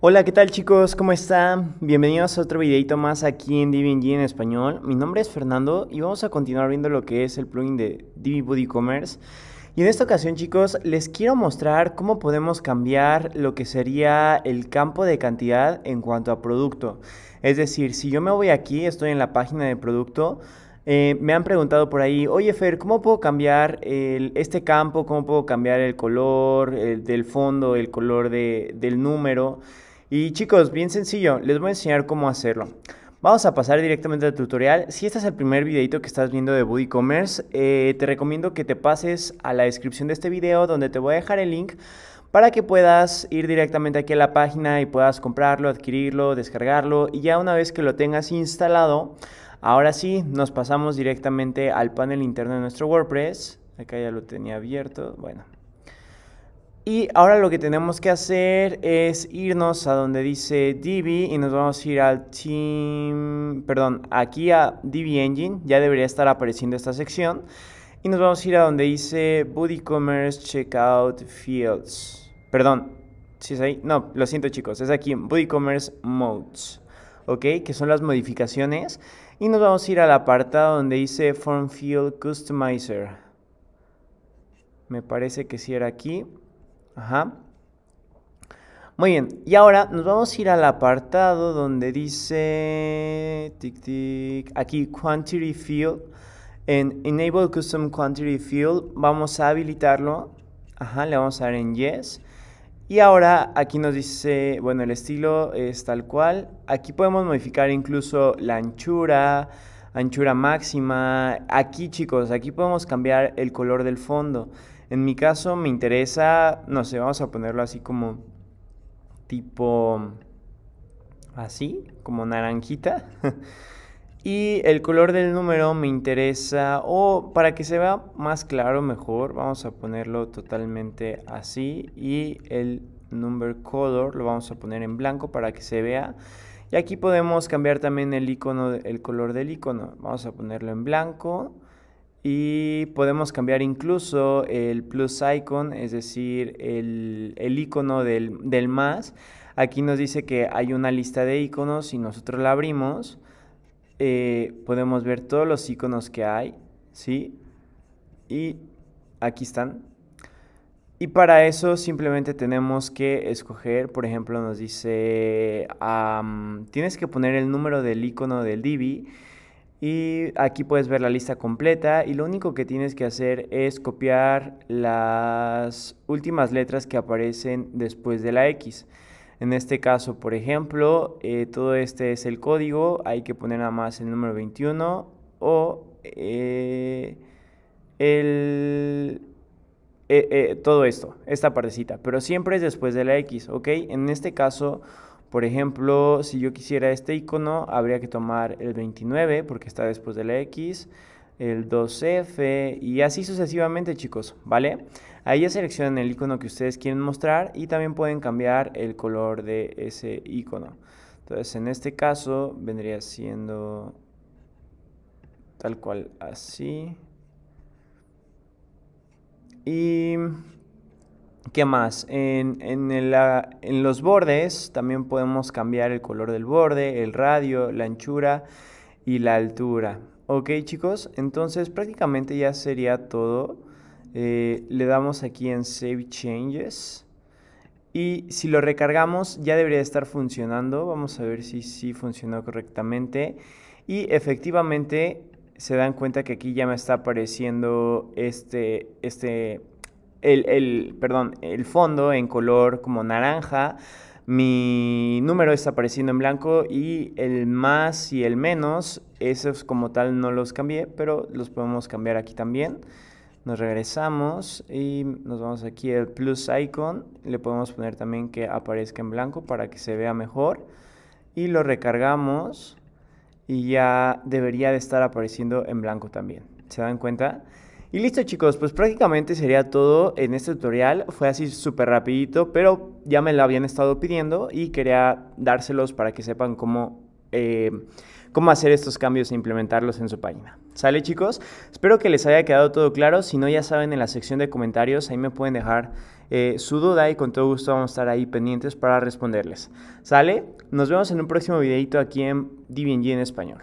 Hola, ¿qué tal chicos? ¿Cómo están? Bienvenidos a otro videito más aquí en DBNG en español. Mi nombre es Fernando y vamos a continuar viendo lo que es el plugin de DBBoot commerce Y en esta ocasión chicos, les quiero mostrar cómo podemos cambiar lo que sería el campo de cantidad en cuanto a producto. Es decir, si yo me voy aquí, estoy en la página de producto, eh, me han preguntado por ahí, oye Fer, ¿cómo puedo cambiar este campo? ¿Cómo puedo cambiar el color del fondo, el color del número? Y chicos, bien sencillo, les voy a enseñar cómo hacerlo. Vamos a pasar directamente al tutorial. Si este es el primer videito que estás viendo de Buddy Commerce, eh, te recomiendo que te pases a la descripción de este video donde te voy a dejar el link para que puedas ir directamente aquí a la página y puedas comprarlo, adquirirlo, descargarlo y ya una vez que lo tengas instalado, ahora sí nos pasamos directamente al panel interno de nuestro WordPress. Acá ya lo tenía abierto, bueno, y ahora lo que tenemos que hacer es irnos a donde dice DB y nos vamos a ir al Team, perdón, aquí a DB Engine, ya debería estar apareciendo esta sección. Y nos vamos a ir a donde dice Body Commerce Checkout Fields. Perdón, si es ahí? No, lo siento chicos, es aquí en Body Commerce Modes, ¿ok? Que son las modificaciones. Y nos vamos a ir al apartado donde dice Form Field Customizer. Me parece que si sí era aquí. Ajá. Muy bien, y ahora nos vamos a ir al apartado donde dice, tic, tic, aquí Quantity Field. En Enable Custom Quantity Field vamos a habilitarlo. Ajá, le vamos a dar en Yes. Y ahora aquí nos dice, bueno, el estilo es tal cual. Aquí podemos modificar incluso la anchura, anchura máxima. Aquí chicos, aquí podemos cambiar el color del fondo. En mi caso me interesa, no sé, vamos a ponerlo así como tipo así, como naranjita. y el color del número me interesa, o para que se vea más claro mejor, vamos a ponerlo totalmente así. Y el number color lo vamos a poner en blanco para que se vea. Y aquí podemos cambiar también el icono, el color del icono. Vamos a ponerlo en blanco. Y podemos cambiar incluso el plus icon, es decir, el, el icono del, más. Aquí nos dice que hay una lista de iconos y nosotros la abrimos. Eh, podemos ver todos los iconos que hay, ¿sí? Y aquí están. Y para eso simplemente tenemos que escoger, por ejemplo, nos dice, tienes que poner el número del icono del Divi y aquí puedes ver la lista completa y lo único que tienes que hacer es copiar las últimas letras que aparecen después de la X. En este caso, por ejemplo, eh, todo este es el código, hay que poner nada más el número 21 o eh, el, eh, todo esto, esta partecita, pero siempre es después de la X, ¿ok? En este caso por ejemplo, si yo quisiera este icono, habría que tomar el 29 porque está después de la X, el 2F y así sucesivamente, chicos, ¿vale? Ahí ya seleccionan el icono que ustedes quieren mostrar y también pueden cambiar el color de ese icono. Entonces, en este caso, vendría siendo tal cual así. Y ¿Qué más? En, ah, en, los bordes también podemos cambiar el color del borde, el radio, la anchura y la altura. Ok chicos, entonces prácticamente ya sería todo. Eh, le damos aquí en Save Changes. Y si lo recargamos ya debería estar funcionando. Vamos a ver si sí funcionó correctamente. Y efectivamente se dan cuenta que aquí ya me está apareciendo este, este el, perdón, el fondo en color como naranja, mi número está apareciendo en blanco y el más y el menos, esos como tal no los cambié, pero los podemos cambiar aquí también. Nos regresamos y nos vamos aquí al plus icon, le podemos poner también que aparezca en blanco para que se vea mejor y lo recargamos y ya debería de estar apareciendo en blanco también. ¿Se dan cuenta? Y listo chicos, pues prácticamente sería todo en este tutorial, fue así súper rapidito, pero ya me lo habían estado pidiendo y quería dárselos para que sepan cómo, eh, cómo hacer estos cambios e implementarlos en su página. ¿Sale chicos? Espero que les haya quedado todo claro, si no ya saben en la sección de comentarios, ahí me pueden dejar eh, su duda y con todo gusto vamos a estar ahí pendientes para responderles. ¿Sale? Nos vemos en un próximo videito aquí en DBNG en español.